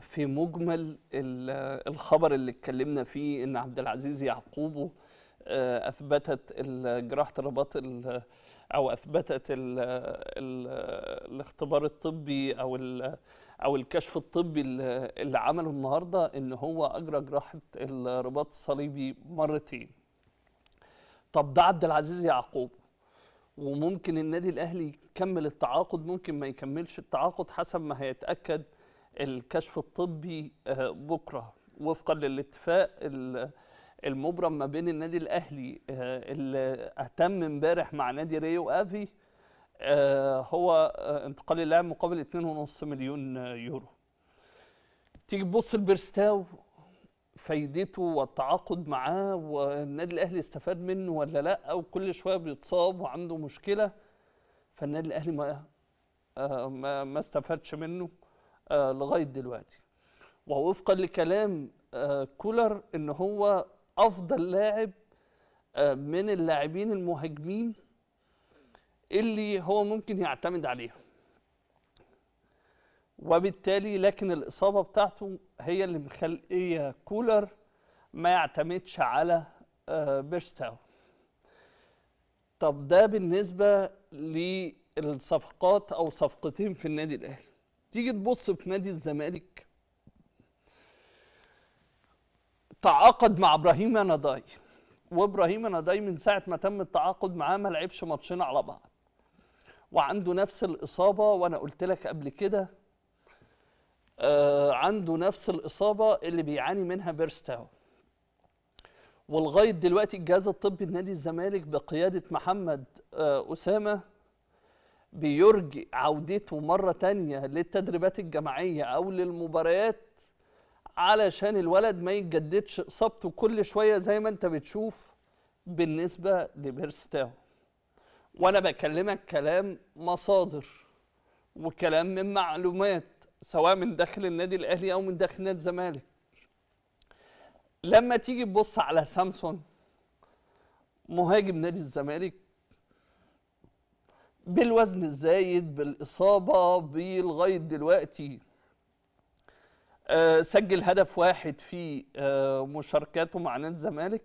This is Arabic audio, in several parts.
في مجمل الخبر اللي اتكلمنا فيه ان عبد العزيز يعقوب آه، اثبتت جراحه الرباط او اثبتت الاختبار الطبي او او الكشف الطبي اللي عمله النهارده ان هو اجرى جراحه الرباط الصليبي مرتين. طب ده عبد العزيز يعقوب وممكن النادي الاهلي يكمل التعاقد ممكن ما يكملش التعاقد حسب ما هيتاكد الكشف الطبي آه، بكره وفقا للاتفاق المبرم ما بين النادي الاهلي آه، اللي اهتم امبارح مع نادي ريو افي آه، هو انتقال اللاعب مقابل 2.5 مليون يورو تيجي تبص لبرستاو فايدته والتعاقد معاه والنادي الاهلي استفاد منه ولا لا وكل شويه بيتصاب وعنده مشكله فالنادي الاهلي ما ما, ما استفادش منه آه، لغايه دلوقتي ووفقا لكلام آه، كولر ان هو افضل لاعب آه، من اللاعبين المهاجمين اللي هو ممكن يعتمد عليهم وبالتالي لكن الإصابة بتاعته هي اللي مخليه كولر ما يعتمدش على بيرستاو طب ده بالنسبة للصفقات أو صفقتين في النادي الأهلي تيجي تبص في نادي الزمالك تعاقد مع ابراهيم نضاي وابراهيم نضاي من ساعه ما تم التعاقد معاه ما لعبش ماتشين على بعض وعنده نفس الاصابه وانا قلت لك قبل كده آه عنده نفس الاصابه اللي بيعاني منها بيرستاو ولغايه دلوقتي الجهاز الطبي لنادي الزمالك بقياده محمد آه اسامه بيرجي عودته مرة تانية للتدريبات الجماعية أو للمباريات علشان الولد ما يتجددش إصابته كل شوية زي ما أنت بتشوف بالنسبة لبيرستاو وأنا بكلمك كلام مصادر وكلام من معلومات سواء من داخل النادي الأهلي أو من داخل نادي الزمالك لما تيجي تبص على سامسون مهاجم نادي الزمالك بالوزن الزايد بالاصابه لغايه دلوقتي أه سجل هدف واحد في أه مشاركاته مع نادي الزمالك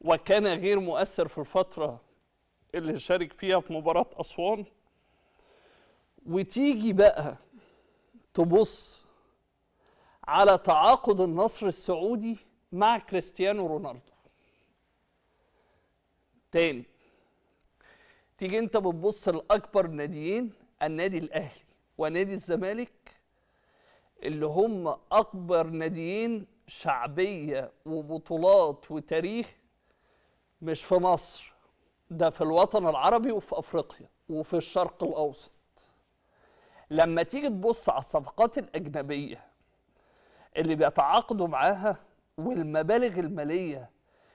وكان غير مؤثر في الفتره اللي شارك فيها في مباراه اسوان وتيجي بقى تبص على تعاقد النصر السعودي مع كريستيانو رونالدو تاني تيجي انت بتبص لاكبر ناديين النادي الاهلي ونادي الزمالك اللي هم اكبر ناديين شعبيه وبطولات وتاريخ مش في مصر ده في الوطن العربي وفي افريقيا وفي الشرق الاوسط لما تيجي تبص على الصفقات الاجنبيه اللي بيتعاقدوا معاها والمبالغ الماليه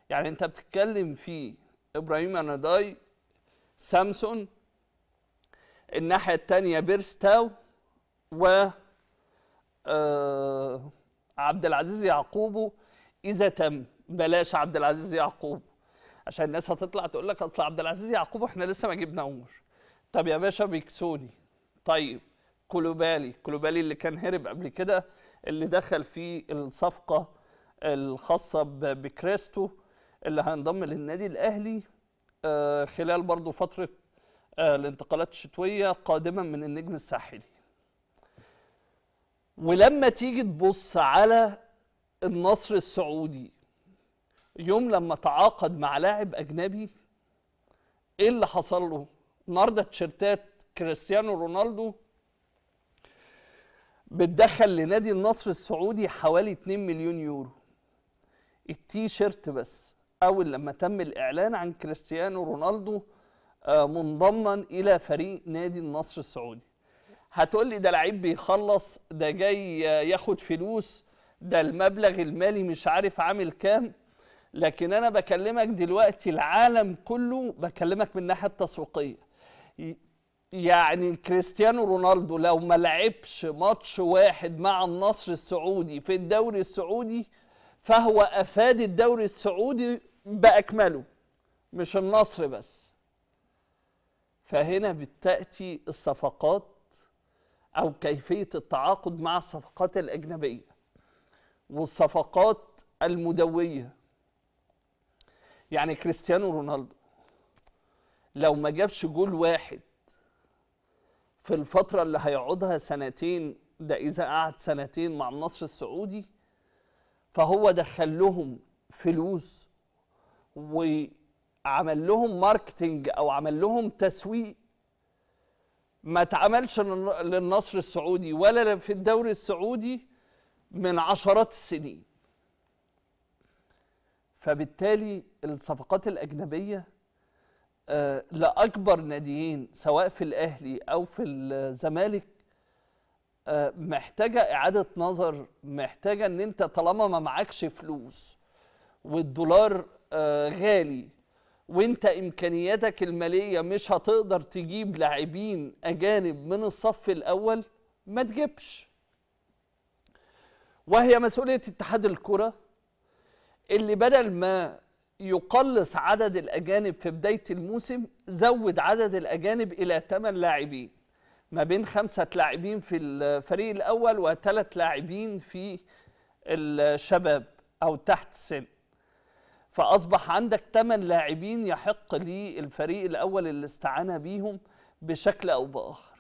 يعني انت بتتكلم في ابراهيم اناداي سامسون الناحية التانية بيرستاو و آه، عبد العزيز يعقوب إذا تم بلاش عبد العزيز يعقوب عشان الناس هتطلع تقول لك أصل عبد العزيز يعقوب احنا لسه ما جبناهوش طب يا باشا بيكسوني طيب كولوبالي كولوبالي اللي كان هرب قبل كده اللي دخل في الصفقة الخاصة بكريستو اللي هينضم للنادي الأهلي آه، خلال برضو فترة آه، الانتقالات الشتوية قادما من النجم الساحلي ولما تيجي تبص على النصر السعودي يوم لما تعاقد مع لاعب أجنبي إيه اللي حصل له؟ النهارده تيشيرتات كريستيانو رونالدو بتدخل لنادي النصر السعودي حوالي 2 مليون يورو التيشيرت بس اول لما تم الاعلان عن كريستيانو رونالدو آه، منضما الى فريق نادي النصر السعودي هتقول لي ده لعيب بيخلص ده جاي ياخد فلوس ده المبلغ المالي مش عارف عامل كام لكن انا بكلمك دلوقتي العالم كله بكلمك من الناحيه التسويقيه يعني كريستيانو رونالدو لو ما لعبش ماتش واحد مع النصر السعودي في الدوري السعودي فهو افاد الدوري السعودي باكمله مش النصر بس فهنا بتاتي الصفقات او كيفيه التعاقد مع الصفقات الاجنبيه والصفقات المدويه يعني كريستيانو رونالدو لو ما جابش جول واحد في الفترة اللي هيقعدها سنتين ده إذا قعد سنتين مع النصر السعودي فهو دخل لهم فلوس وعمل لهم ماركتنج او عمل لهم تسويق ما اتعملش للنصر السعودي ولا في الدوري السعودي من عشرات السنين فبالتالي الصفقات الأجنبية آه، لأكبر ناديين سواء في الأهلي أو في الزمالك آه، محتاجة إعادة نظر محتاجة إن أنت طالما ما معكش فلوس والدولار آه، غالي وانت امكانياتك الماليه مش هتقدر تجيب لاعبين اجانب من الصف الاول ما تجيبش وهي مسؤوليه اتحاد الكره اللي بدل ما يقلص عدد الاجانب في بدايه الموسم زود عدد الاجانب الى 8 لاعبين ما بين خمسه لاعبين في الفريق الاول وثلاث لاعبين في الشباب او تحت السن فاصبح عندك 8 لاعبين يحق للفريق الاول الاستعانه بيهم بشكل او باخر